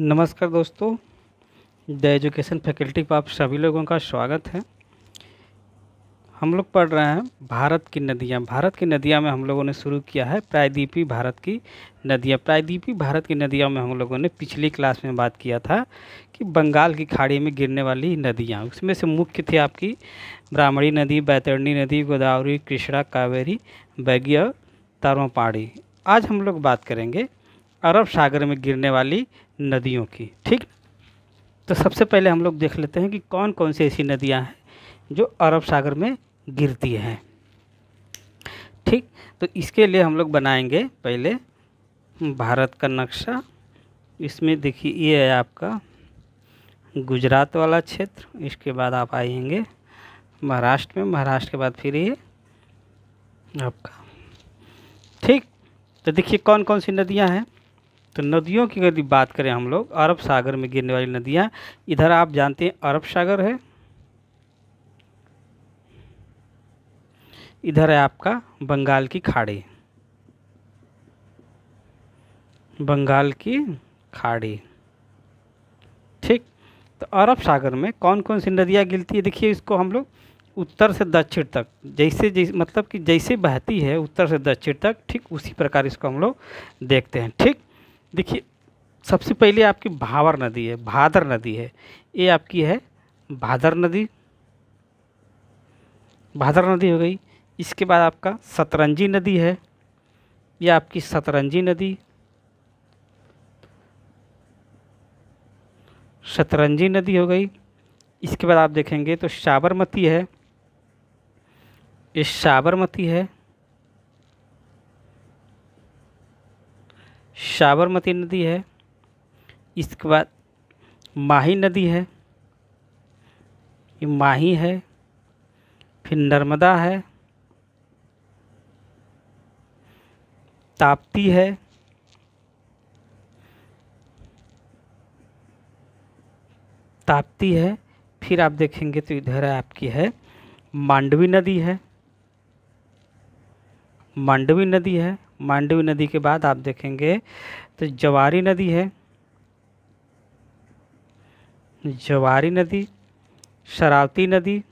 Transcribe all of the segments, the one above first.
नमस्कार दोस्तों the education faculty पर आप सभी लोगों का स्वागत है हम लोग पढ़ रहे हैं भारत की नदियाँ भारत की नदियाँ में हम लोगों ने शुरू किया है प्रायद्वीपी भारत की नदियाँ प्रायद्वीपी भारत की नदियों में हम लोगों ने पिछली क्लास में बात किया था कि बंगाल की खाड़ी में गिरने वाली नदियाँ उसमें से मुख्य थी आपकी ब्राह्मणी नदी बैतरणी नदी गोदावरी कृष्णा कावेरी बैगिया तारोपाड़ी आज हम लोग बात करेंगे अरब सागर में गिरने वाली नदियों की ठीक तो सबसे पहले हम लोग देख लेते हैं कि कौन कौन सी ऐसी नदियां हैं जो अरब सागर में गिरती हैं ठीक तो इसके लिए हम लोग बनाएंगे पहले भारत का नक्शा इसमें देखिए ये है आपका गुजरात वाला क्षेत्र इसके बाद आप आएंगे महाराष्ट्र में महाराष्ट्र के बाद फिर ये आपका ठीक तो देखिए कौन कौन सी नदियां हैं तो नदियों की यदि बात करें हम लोग अरब सागर में गिरने वाली नदियाँ इधर आप जानते हैं अरब सागर है इधर है आपका बंगाल की खाड़ी बंगाल की खाड़ी ठीक तो अरब सागर में कौन कौन सी नदियाँ गिरती है देखिए इसको हम लोग उत्तर से दक्षिण तक जैसे जैसे मतलब कि जैसे बहती है उत्तर से दक्षिण तक ठीक उसी प्रकार इसको हम लोग देखते हैं ठीक देखिए सबसे पहले आपकी भावर नदी है भादर नदी है ये आपकी है भादर नदी भादर नदी हो गई इसके बाद आपका सतरंजी नदी है ये आपकी सतरंजी नदी शतरंजी नदी हो गई इसके बाद आप देखेंगे तो साबरमती है ये साबरमती है साबरमती नदी है इसके बाद माही नदी है ये माही है फिर नर्मदा है ताप्ती है ताप्ती है फिर आप देखेंगे तो इधर है आपकी है मांडवी नदी है मांडवी नदी है मांडवी नदी के बाद आप देखेंगे तो जवारी नदी है जवारी नदी शरावती नदी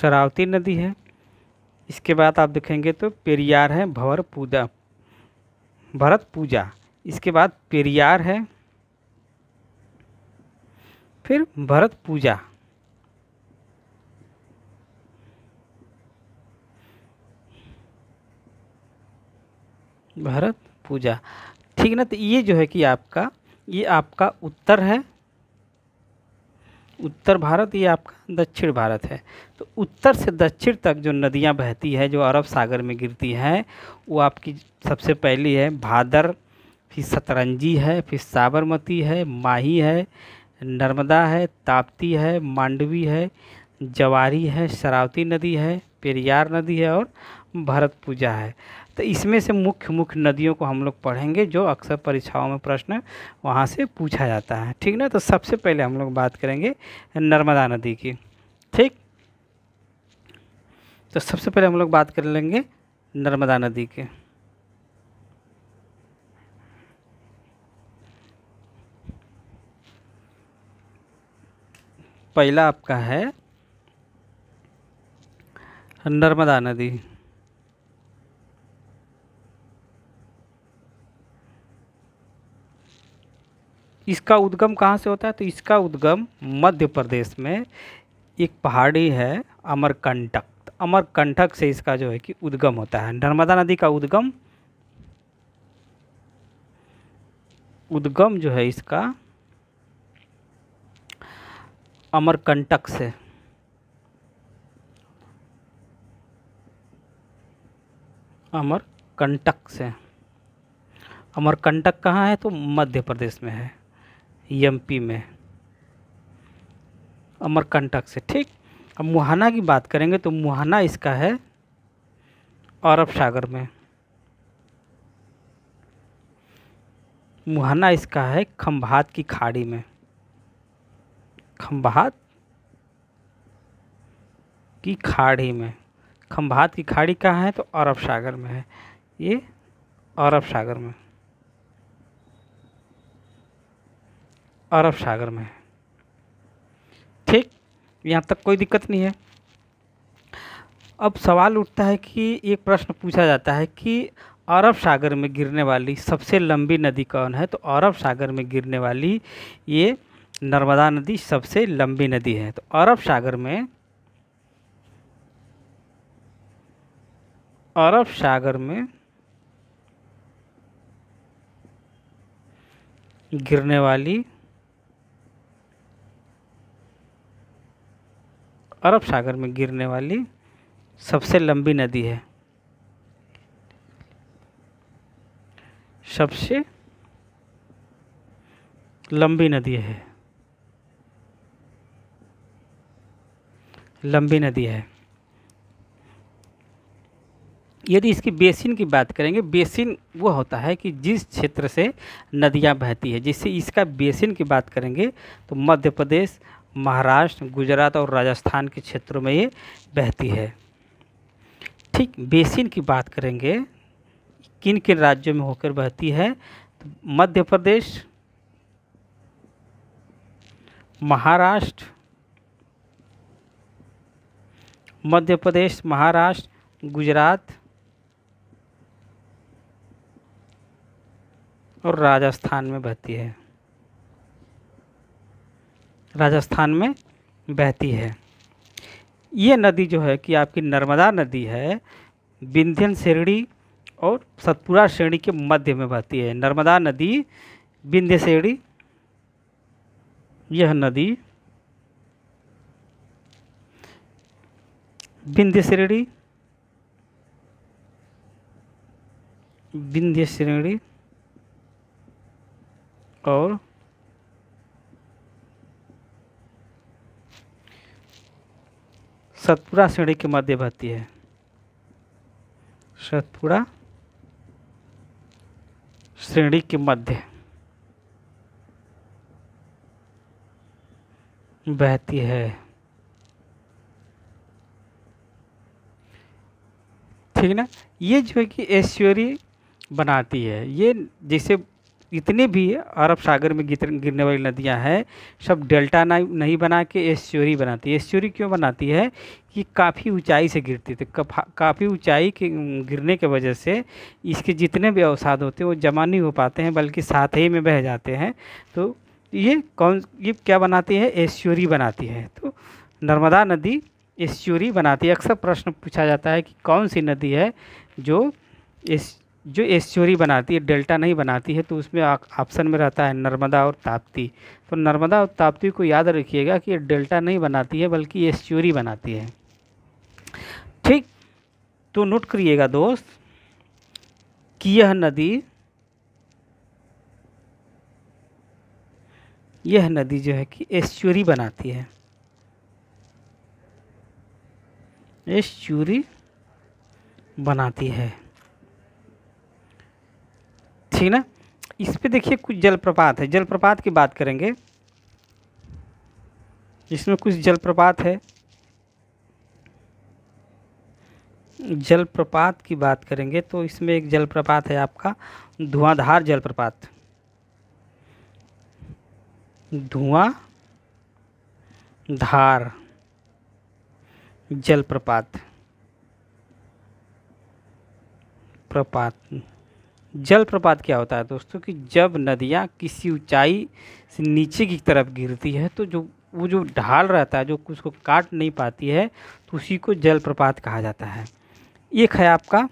शरावती नदी है इसके बाद आप देखेंगे तो पेरियार है भवर पूजा भरत पूजा इसके बाद पेरियार है फिर भरत पूजा भरत पूजा ठीक ना तो ये जो है कि आपका ये आपका उत्तर है उत्तर भारत ये आपका दक्षिण भारत है तो उत्तर से दक्षिण तक जो नदियाँ बहती है जो अरब सागर में गिरती हैं वो आपकी सबसे पहली है भादर फिर सतरंजी है फिर साबरमती है माही है नर्मदा है ताप्ती है मांडवी है जवारी है शरावती नदी है पेरियार नदी है और भरत पूजा है तो इसमें से मुख्य मुख्य नदियों को हम लोग पढ़ेंगे जो अक्सर परीक्षाओं में प्रश्न वहाँ से पूछा जाता है ठीक ना तो सबसे पहले हम लोग बात करेंगे नर्मदा नदी की ठीक तो सबसे पहले हम लोग बात कर लेंगे नर्मदा नदी के पहला आपका है नर्मदा नदी इसका उद्गम कहाँ से होता है तो इसका उद्गम मध्य प्रदेश में एक पहाड़ी है अमरकंटक तो अमरकंटक से इसका जो है कि उद्गम होता है नर्मदा नदी का उद्गम उद्गम जो है इसका अमरकंटक से अमरकंटक से अमरकंटक कहाँ है तो मध्य प्रदेश में है एमपी में अमरकंटक से ठीक अब मुहाना की बात करेंगे तो मुहाना इसका है अरब सागर में मुहाना इसका है खम्भात की खाड़ी में खम्भात की खाड़ी में खम्भात की खाड़ी कहाँ है तो अरब सागर में है ये अरब सागर में अरब सागर में है ठीक यहाँ तक कोई दिक्कत नहीं है अब सवाल उठता है कि एक प्रश्न पूछा जाता है कि अरब सागर में गिरने वाली सबसे लंबी नदी कौन है तो अरब सागर में गिरने वाली ये नर्मदा नदी सबसे लंबी नदी है तो अरब सागर में अरब सागर में गिरने वाली अरब सागर में गिरने वाली सबसे लंबी नदी है सबसे लंबी नदी है लंबी नदी है यदि इसकी बेसिन की बात करेंगे बेसिन वो होता है कि जिस क्षेत्र से नदियाँ बहती है जिससे इसका बेसिन की बात करेंगे तो मध्य प्रदेश महाराष्ट्र गुजरात और राजस्थान के क्षेत्रों में ये बहती है ठीक बेसिन की बात करेंगे किन किन राज्यों में होकर बहती है तो मध्य प्रदेश महाराष्ट्र मध्य प्रदेश महाराष्ट्र गुजरात और राजस्थान में बहती है राजस्थान में बहती है ये नदी जो है कि आपकी नर्मदा नदी है विंध्यन श्रेणी और सतपुरा श्रेणी के मध्य में बहती है नर्मदा नदी विंध्य श्रेणी यह नदी विंध्य श्रेणी विंध्य श्रेणी और सतपुरा श्रेणी के मध्य बहती है सतपुरा श्रेणी के मध्य बहती है ठीक ना ये जो है कि एश्योरी बनाती है ये जैसे जितने भी अरब सागर में गिरने वाली नदियां हैं सब डेल्टा ना नहीं बना के एश्योरी बनाती है एश्योरी क्यों बनाती है कि काफ़ी ऊंचाई से गिरती थी काफ़ी ऊंचाई के गिरने के वजह से इसके जितने भी अवसाद होते हैं वो जमा नहीं हो पाते हैं बल्कि साथ ही में बह जाते हैं तो ये कौन ये क्या बनाती है एश्योरी बनाती है तो नर्मदा नदी एश्योरी बनाती है अक्सर प्रश्न पूछा जाता है कि कौन सी नदी है जो जो एस्चोरी बनाती है डेल्टा नहीं बनाती है तो उसमें ऑप्शन में रहता है नर्मदा और ताप्ती तो नर्मदा और ताप्ती को याद रखिएगा कि ये डेल्टा नहीं बनाती है बल्कि एस्चोरी बनाती है ठीक तो नोट करिएगा दोस्त कि यह नदी यह नदी जो है कि एस्चुरी बनाती है एस्चुरी बनाती है ठीक ना इस पे देखिए कुछ जलप्रपात है जलप्रपात की बात करेंगे इसमें कुछ जलप्रपात है जलप्रपात की बात करेंगे तो इसमें एक जलप्रपात है आपका धुआंधार जलप्रपात धुआं धार जलप्रपात प्रपात जलप्रपात क्या होता है दोस्तों कि जब नदियाँ किसी ऊंचाई से नीचे की तरफ गिरती है तो जो वो जो ढाल रहता है जो उसको काट नहीं पाती है तो उसी को जलप्रपात कहा जाता है एक है आपका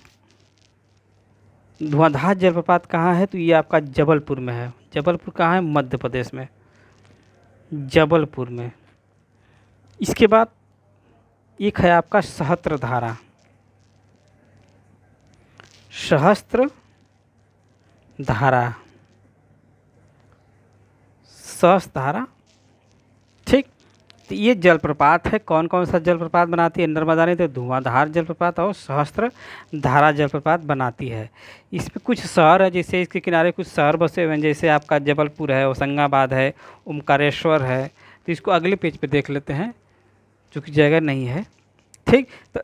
धुआंधार जलप्रपात कहाँ है तो ये आपका जबलपुर में है जबलपुर कहाँ है मध्य प्रदेश में जबलपुर में इसके बाद एक है आपका सहस्त्र धारा सहस्त्र धारा सस धारा ठीक तो ये जलप्रपात है कौन कौन सा जलप्रपात बनाती है नर्मदा नहीं तो धुआंधार जलप्रपात और सहस्त्र धारा जलप्रपात बनाती है इसमें कुछ शहर है जैसे इसके किनारे कुछ शहर बसे हुए हैं जैसे आपका जबलपुर है होशंगाबाद है ओमकारेश्वर है तो इसको अगले पेज पे देख लेते हैं चूँकि जगह नहीं है ठीक तो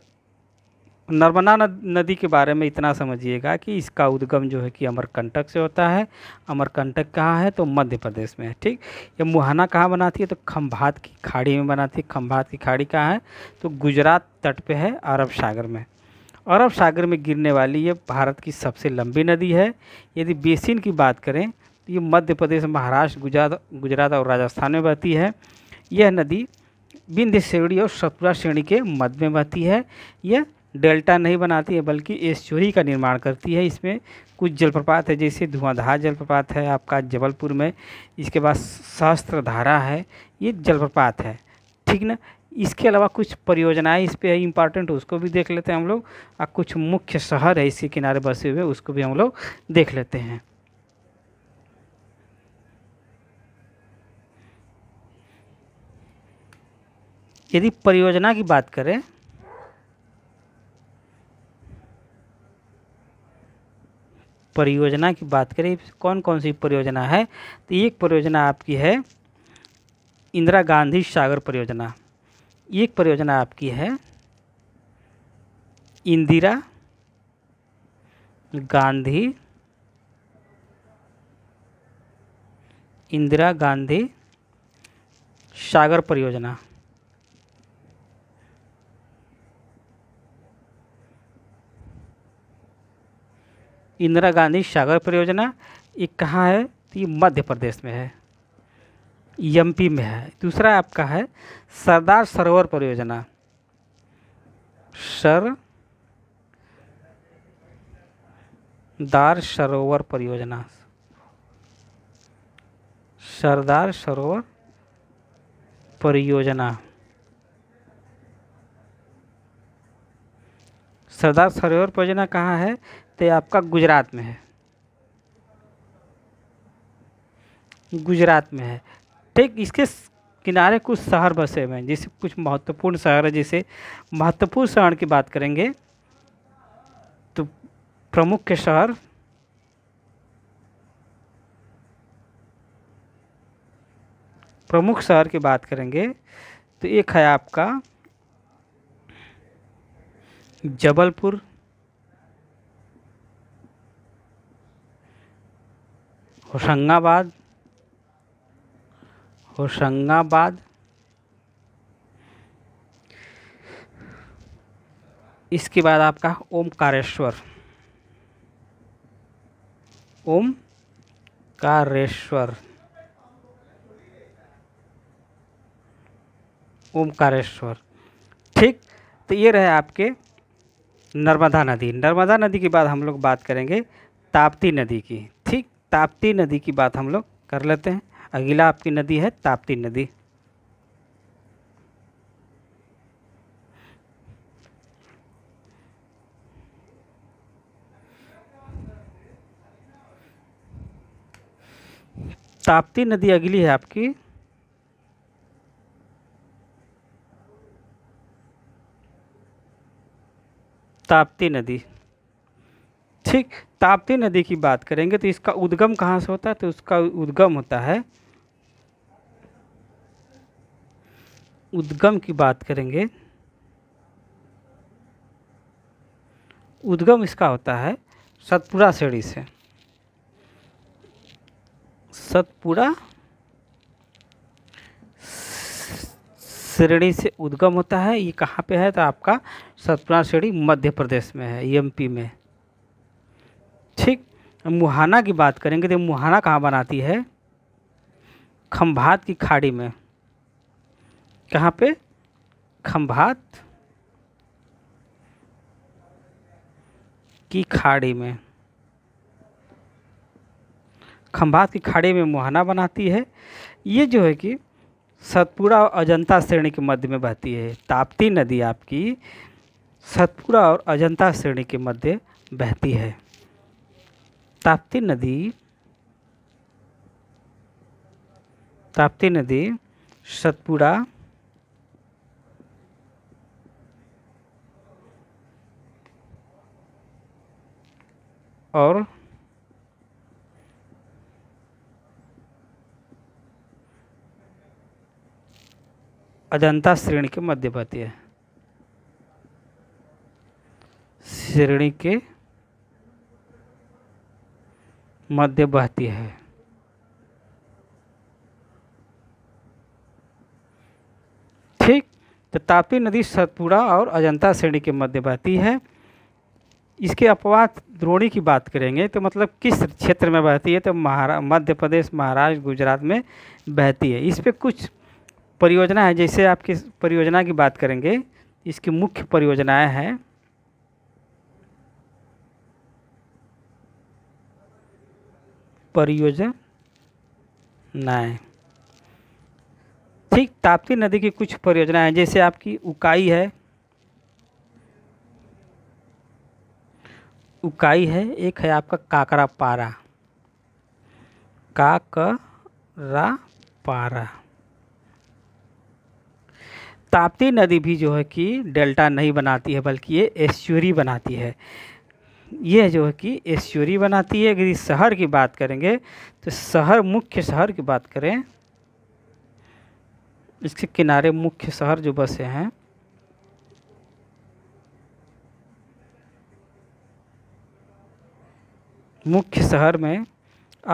नर्मदा नदी के बारे में इतना समझिएगा कि इसका उद्गम जो है कि अमरकंटक से होता है अमरकंटक कहाँ है तो मध्य प्रदेश में है ठीक ये मुहाना कहाँ बनाती है तो खम्भात की खाड़ी में बनाती है खम्भात की खाड़ी कहाँ है तो गुजरात तट पे है अरब सागर में अरब सागर में गिरने वाली ये भारत की सबसे लंबी नदी है यदि बेसिन की बात करें तो ये मध्य प्रदेश महाराष्ट्र गुजरात गुजरात और राजस्थान में बहती है यह नदी विंध्य श्रेणी और सतपुरा श्रेणी के मध्य में बहती है यह डेल्टा नहीं बनाती है बल्कि एश्चुरी का निर्माण करती है इसमें कुछ जलप्रपात है जैसे धुआंधार जलप्रपात है आपका जबलपुर में इसके बाद धारा है ये जलप्रपात है ठीक ना इसके अलावा कुछ परियोजनाएं इस पर है इम्पॉर्टेंट उसको भी देख लेते हैं हम लोग और कुछ मुख्य शहर है इसके किनारे बसे हुए उसको भी हम लोग देख लेते हैं यदि परियोजना की बात करें परियोजना की बात करें कौन कौन सी परियोजना है तो एक परियोजना आपकी है इंदिरा गांधी सागर परियोजना एक परियोजना आपकी है इंदिरा गांधी इंदिरा गांधी सागर परियोजना इंदिरा गांधी सागर परियोजना ये कहाँ है तो ये मध्य प्रदेश में है एमपी में है दूसरा आपका है सरदार सरोवर परियोजना सर दार सरोवर परियोजना सरदार सरोवर परियोजना सरदार सरोवर परियोजना कहाँ है तो ये आपका गुजरात में है गुजरात में है ठीक इसके किनारे कुछ शहर बसे हुए हैं जैसे कुछ महत्वपूर्ण शहर है जैसे महत्वपूर्ण शहर की बात करेंगे तो प्रमुख के शहर प्रमुख शहर की बात करेंगे तो एक है आपका जबलपुर होशंगाबाद होशंगाबाद इसके बाद आपका ओमकारेश्वर ओम कारेश्वर ओमकारेश्वर ठीक तो ये रहे आपके नर्मदा नदी नर्मदा नदी के बाद हम लोग बात करेंगे ताप्ती नदी की ताप्ती नदी की बात हम लोग कर लेते हैं अगला आपकी नदी है ताप्ती नदी ताप्ती नदी अगली है आपकी ताप्ती नदी ठीक ताप्ती नदी की बात करेंगे तो इसका उद्गम कहाँ से होता है तो उसका उद्गम होता है उद्गम की बात करेंगे उद्गम इसका होता है सतपुरा श्रेणी से सतपुरा श्रेणी से उद्गम होता है ये कहाँ पे है तो आपका सतपुरा श्रेणी मध्य प्रदेश में है एमपी में ठीक मुहाना की बात करेंगे तो मुहाना कहाँ बनाती है खम्भात की खाड़ी में कहाँ पे खम्भात की खाड़ी में खम्भात की खाड़ी में मुहाना बनाती है ये जो है कि सतपुरा और अजंता श्रेणी के मध्य में बहती है ताप्ती नदी आपकी सतपुरा और अजंता श्रेणी के मध्य बहती है ताप्ती नदी ताप्ती नदी सतपुड़ा और अजंता श्रेणी के मध्य है श्रेणी के मध्य बहती है ठीक तो तापी नदी सतपुड़ा और अजंता श्रेणी के मध्य बहती है इसके अपवाद द्रोणी की बात करेंगे तो मतलब किस क्षेत्र में बहती है तो महारा मध्य प्रदेश महाराष्ट्र गुजरात में बहती है इस पर कुछ परियोजना है जैसे आपकी परियोजना की बात करेंगे इसकी मुख्य परियोजनाएं हैं परियोजनाएं ठीक ताप्ती नदी की कुछ परियोजनाएं जैसे आपकी उकाई है उकाई है एक है आपका काकरा पारा काकरा पारा ताप्ती नदी भी जो है कि डेल्टा नहीं बनाती है बल्कि ये एश्चुरी बनाती है ये जो है कि एश्योरी बनाती है यदि शहर की बात करेंगे तो शहर मुख्य शहर की बात करें इसके किनारे मुख्य शहर जो बसे हैं मुख्य शहर में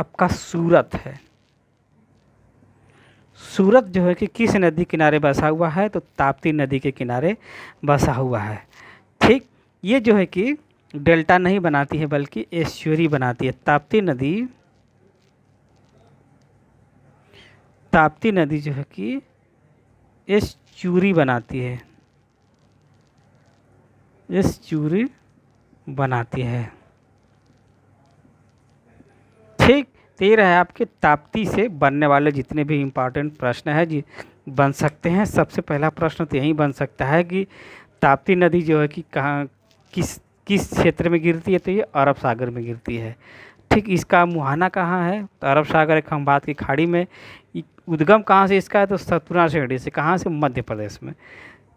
आपका सूरत है सूरत जो है कि किस नदी किनारे बसा हुआ है तो ताप्ती नदी के किनारे बसा हुआ है ठीक ये जो है कि डेल्टा नहीं बनाती है बल्कि एश्योरी बनाती है ताप्ती नदी ताप्ती नदी जो है कि चूरी बनाती है एस चूरी बनाती है ठीक तो ये आपके ताप्ती से बनने वाले जितने भी इम्पॉर्टेंट प्रश्न है जी बन सकते हैं सबसे पहला प्रश्न तो यही बन सकता है कि ताप्ती नदी जो है कि कहाँ किस किस क्षेत्र में गिरती है तो ये अरब सागर में गिरती है ठीक इसका मुहाना कहाँ है तो अरब सागर एक खम्बात की खाड़ी में उद्गम कहाँ से इसका है तो सतपुरा श्रेणी से कहाँ से मध्य प्रदेश में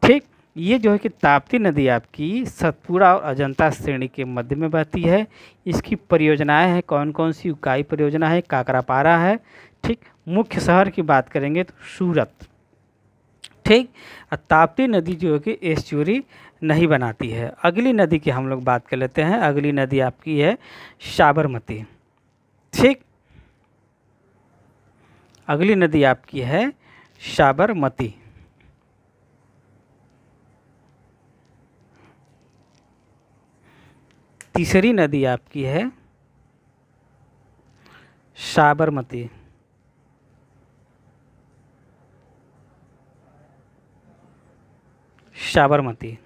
ठीक ये जो है कि ताप्ती नदी आपकी सतपुरा और अजंता श्रेणी के मध्य में बहती है इसकी परियोजनाएं हैं कौन कौन सी उकाई परियोजना है काकरापारा है ठीक मुख्य शहर की बात करेंगे तो सूरत ठीक ताप्ती नदी जो है कि एस्चुरी नहीं बनाती है अगली नदी की हम लोग बात कर लेते हैं अगली नदी आपकी है साबरमती ठीक अगली नदी आपकी है साबरमती तीसरी नदी आपकी है साबरमती साबरमती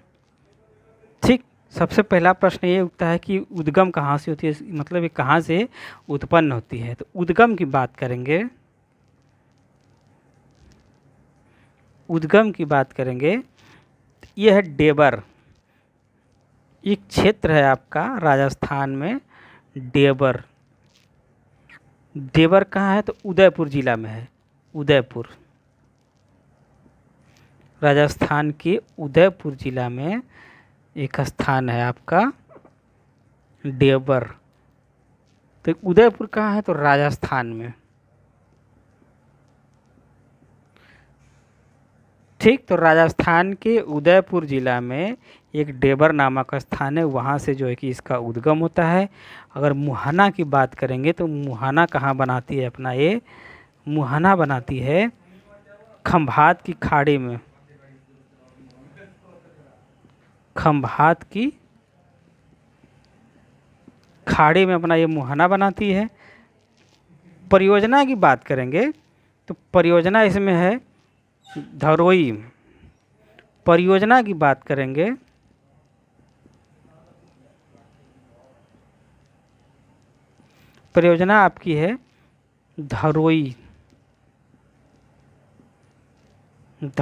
ठीक सबसे पहला प्रश्न ये उठता है कि उद्गम कहाँ से होती है मतलब ये कहाँ से उत्पन्न होती है तो उद्गम की बात करेंगे उद्गम की बात करेंगे तो यह है डेबर एक क्षेत्र है आपका राजस्थान में डेबर डेबर कहाँ है तो उदयपुर ज़िला में है उदयपुर राजस्थान के उदयपुर ज़िला में एक स्थान है आपका डेबर तो उदयपुर कहाँ है तो राजस्थान में ठीक तो राजस्थान के उदयपुर ज़िला में एक डेबर नामक स्थान है वहाँ से जो है कि इसका उद्गम होता है अगर मुहाना की बात करेंगे तो मुहाना कहाँ बनाती है अपना ये मुहाना बनाती है खम्भात की खाड़ी में खम्भात की खाड़ी में अपना ये मुहाना बनाती है परियोजना की बात करेंगे तो परियोजना इसमें है धरोई परियोजना की बात करेंगे परियोजना आपकी है धरोई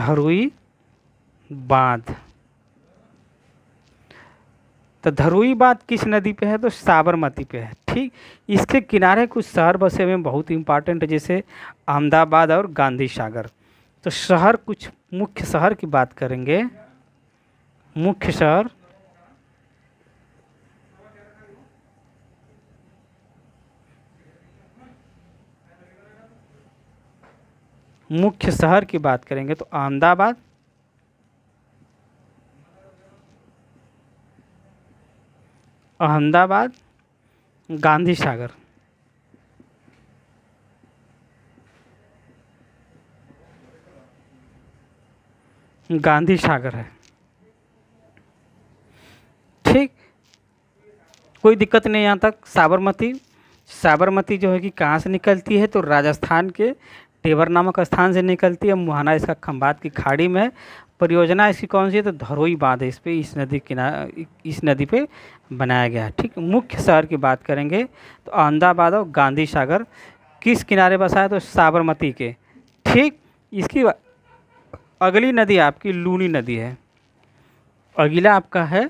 धरोई बांध तो धरोई बात किस नदी पे है तो साबरमती पे है ठीक इसके किनारे कुछ शहर बसे हुए बहुत इंपॉर्टेंट है जैसे अहमदाबाद और गांधी सागर तो शहर कुछ मुख्य शहर की बात करेंगे मुख्य शहर मुख्य शहर की बात करेंगे तो अहमदाबाद अहमदाबाद गांधी सागर गांधी सागर है ठीक कोई दिक्कत नहीं यहाँ तक साबरमती साबरमती जो है कि कहाँ से निकलती है तो राजस्थान के टेवर नामक स्थान से निकलती है मुहाना इसका खम्बात की खाड़ी में परियोजना इसकी कौन सी है तो धरोई बांध है इस पर इस नदी किनारे इस नदी पे बनाया गया है ठीक मुख्य शहर की बात करेंगे तो अहमदाबाद और गांधी सागर किस किनारे बसा है तो साबरमती के ठीक इसकी अगली नदी आपकी लूनी नदी है अगला आपका है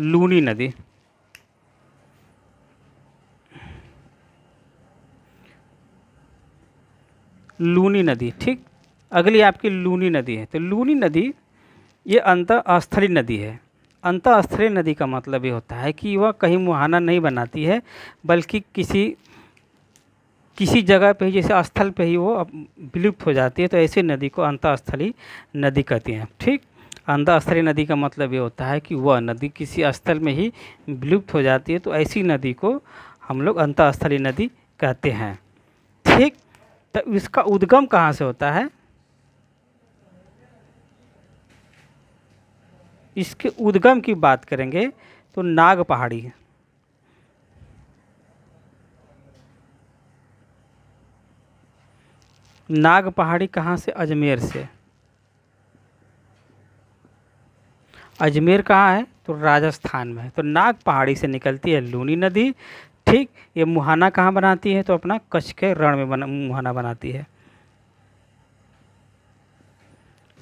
लूनी नदी लूनी नदी ठीक अगली आपकी लूनी नदी है तो लूनी नदी ये अंतस्थली नदी है अंतस्थली नदी का मतलब ये होता है कि वह कहीं मुहाना नहीं बनाती है बल्कि किसी किसी जगह पे ही जैसे स्थल पे ही वो विलुप्त हो जाती है तो ऐसी नदी को अंतस्थली नदी कहती हैं ठीक अंधास्थली नदी का मतलब ये होता है कि वह नदी किसी स्थल में ही विलुप्त हो जाती है तो ऐसी नदी को हम लोग अंतस्थली नदी कहते हैं ठीक तो इसका उद्गम कहाँ से होता है इसके उद्गम की बात करेंगे तो नाग पहाड़ी नाग पहाड़ी कहाँ से अजमेर से अजमेर कहाँ है तो राजस्थान में है तो नाग पहाड़ी से निकलती है लूनी नदी ठीक ये मुहाना कहाँ बनाती है तो अपना कच्छ के रण में बना मुहाना बनाती है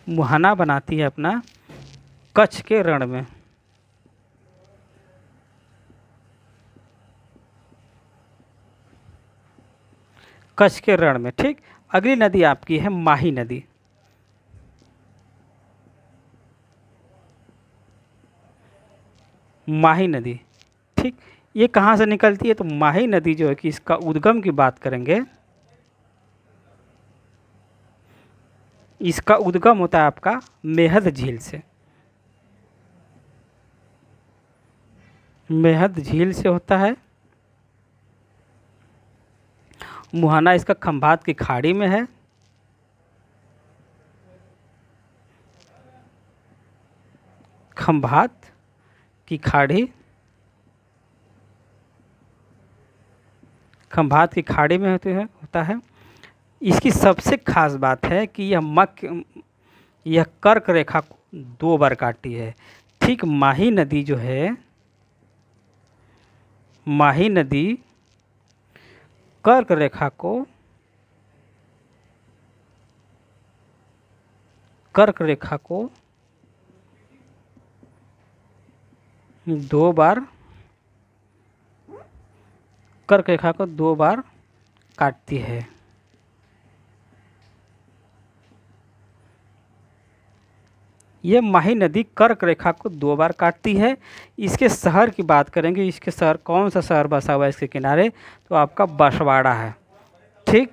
मुहाना बनाती है अपना कच्छ के रण में कच्छ के रण में ठीक अगली नदी आपकी है माही नदी माही नदी ठीक ये कहाँ से निकलती है तो माही नदी जो है कि इसका उद्गम की बात करेंगे इसका उद्गम होता है आपका मेहद झील से मेहद झील से होता है मुहाना इसका खम्भात की खाड़ी में है खम्भात की खाड़ी खम्भात की खाड़ी में होती है होता है इसकी सबसे खास बात है कि यह मक यह कर्क रेखा को दो बार काटी है ठीक माही नदी जो है माही नदी कर्क रेखा को कर्क रेखा को दो बार कर्क रेखा को दो बार काटती है ये माही नदी कर्क रेखा को दो बार काटती है इसके शहर की बात करेंगे इसके शहर कौन सा शहर बसा हुआ है इसके किनारे तो आपका बसवाड़ा है ठीक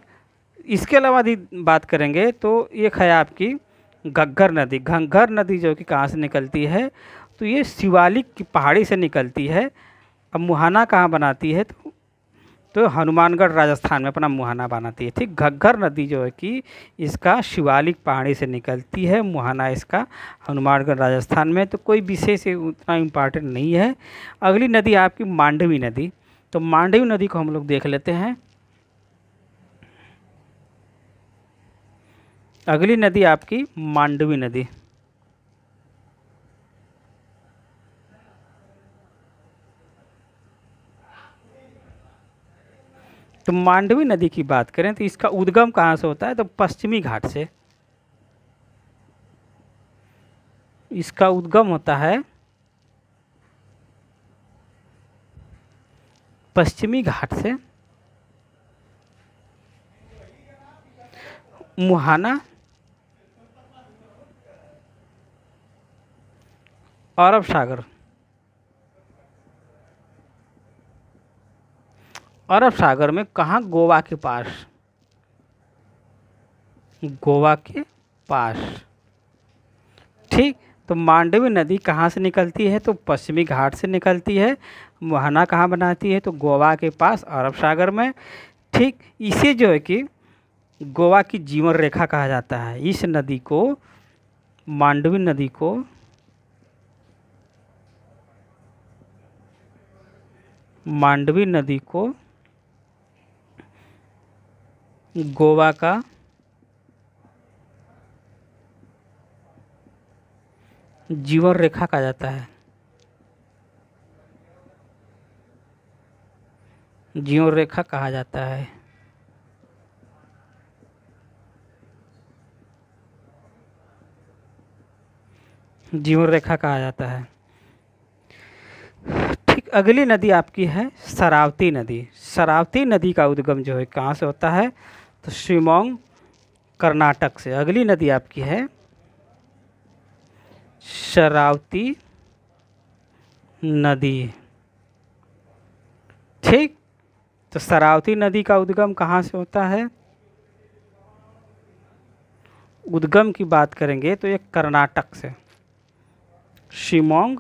इसके अलावा यदि बात करेंगे तो एक है आपकी घग्घर नदी घंघर नदी जो कि कहाँ से निकलती है तो ये शिवालिक की पहाड़ी से निकलती है अब मुहाना कहाँ बनाती है तो तो हनुमानगढ़ राजस्थान में अपना मुहाना बनाती है ठीक घग्घर नदी जो है कि इसका शिवालिक पहाड़ी से निकलती है मुहाना इसका हनुमानगढ़ राजस्थान में तो कोई विशेष उतना इम्पॉर्टेंट नहीं है अगली नदी आपकी मांडवी नदी तो मांडवी नदी को हम लोग देख लेते हैं अगली नदी आपकी मांडवी नदी तो मांडवी नदी की बात करें तो इसका उद्गम कहाँ से होता है तो पश्चिमी घाट से इसका उद्गम होता है पश्चिमी घाट से मुहाना अरब सागर अरब सागर में कहाँ गोवा के पास गोवा के पास ठीक तो मांडवी नदी कहाँ से निकलती है तो पश्चिमी घाट से निकलती है मुहाना कहाँ बनाती है तो गोवा के पास अरब सागर में ठीक इसे जो है कि गोवा की जीवन रेखा कहा जाता है इस नदी को मांडवी नदी को मांडवी नदी को गोवा का जीवन रेखा कहा जाता है जीवन रेखा कहा जाता है जीवन रेखा कहा जाता है ठीक अगली नदी आपकी है सरावती नदी सरावती नदी का उद्गम जो है कहाँ से होता है तो शिमोंग कर्नाटक से अगली नदी आपकी है शरावती नदी ठीक तो शरावती नदी का उद्गम कहाँ से होता है उद्गम की बात करेंगे तो ये कर्नाटक से शिमोंग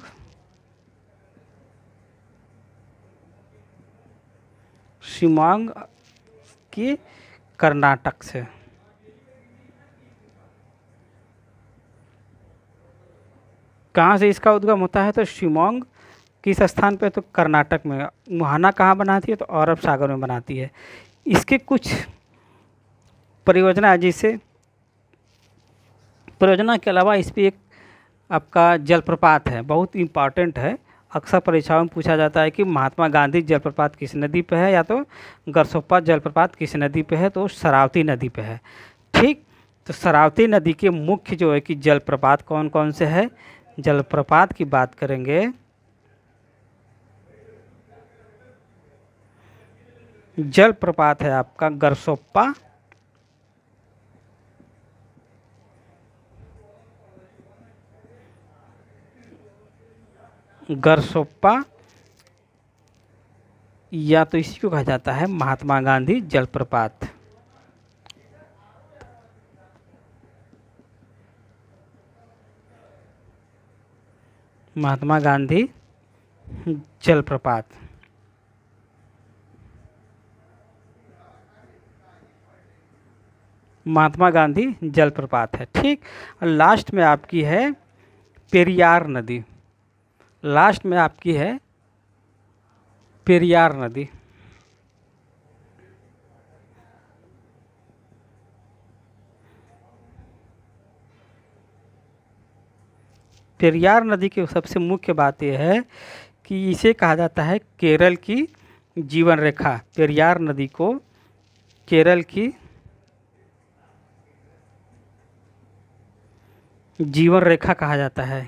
शिमोंग की कर्नाटक से कहाँ से इसका उद्गम होता है तो शिमोंग किस स्थान पे तो कर्नाटक में मुहाना कहाँ बनाती है तो अरब सागर में बनाती है इसके कुछ परियोजना जिसे परियोजना के अलावा इस पर एक आपका जलप्रपात है बहुत इम्पॉर्टेंट है अक्सर परीक्षाओं में पूछा जाता है कि महात्मा गांधी जलप्रपात किस नदी पर है या तो गरसोप्पा जलप्रपात किस नदी पर है तो शरावती नदी पर है ठीक तो शरावती नदी के मुख्य जो है कि जलप्रपात कौन कौन से है जलप्रपात की बात करेंगे जलप्रपात है आपका गरसोप्पा गरसोप्पा या तो इसी को कहा जाता है महात्मा गांधी जलप्रपात महात्मा गांधी जलप्रपात महात्मा गांधी जलप्रपात है ठीक और लास्ट में आपकी है पेरियार नदी लास्ट में आपकी है पेरियार नदी पेरियार नदी की सबसे मुख्य बात यह है कि इसे कहा जाता है केरल की जीवन रेखा पेरियार नदी को केरल की जीवन रेखा कहा जाता है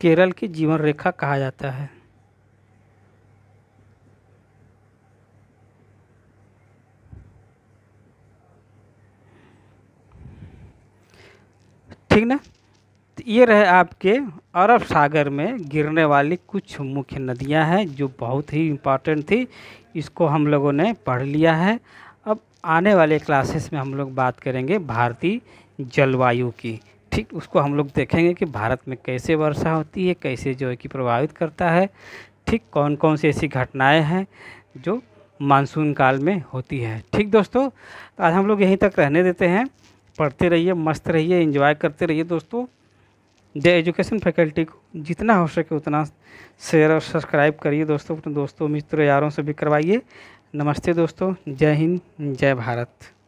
केरल की जीवन रेखा कहा जाता है ठीक ना तो ये रहे आपके अरब सागर में गिरने वाली कुछ मुख्य नदियां हैं जो बहुत ही इम्पॉर्टेंट थी इसको हम लोगों ने पढ़ लिया है अब आने वाले क्लासेस में हम लोग बात करेंगे भारतीय जलवायु की ठीक उसको हम लोग देखेंगे कि भारत में कैसे वर्षा होती है कैसे जो है कि प्रभावित करता है ठीक कौन कौन सी ऐसी घटनाएं हैं जो मानसून काल में होती है ठीक दोस्तों तो आज हम लोग यहीं तक रहने देते हैं पढ़ते रहिए मस्त रहिए इंजॉय करते रहिए दोस्तों डे एजुकेशन फैकल्टी को जितना हो सके उतना शेयर और सब्सक्राइब करिए दोस्तों अपने दोस्तों मित्रों यारों से भी करवाइए नमस्ते दोस्तों जय हिंद जय भारत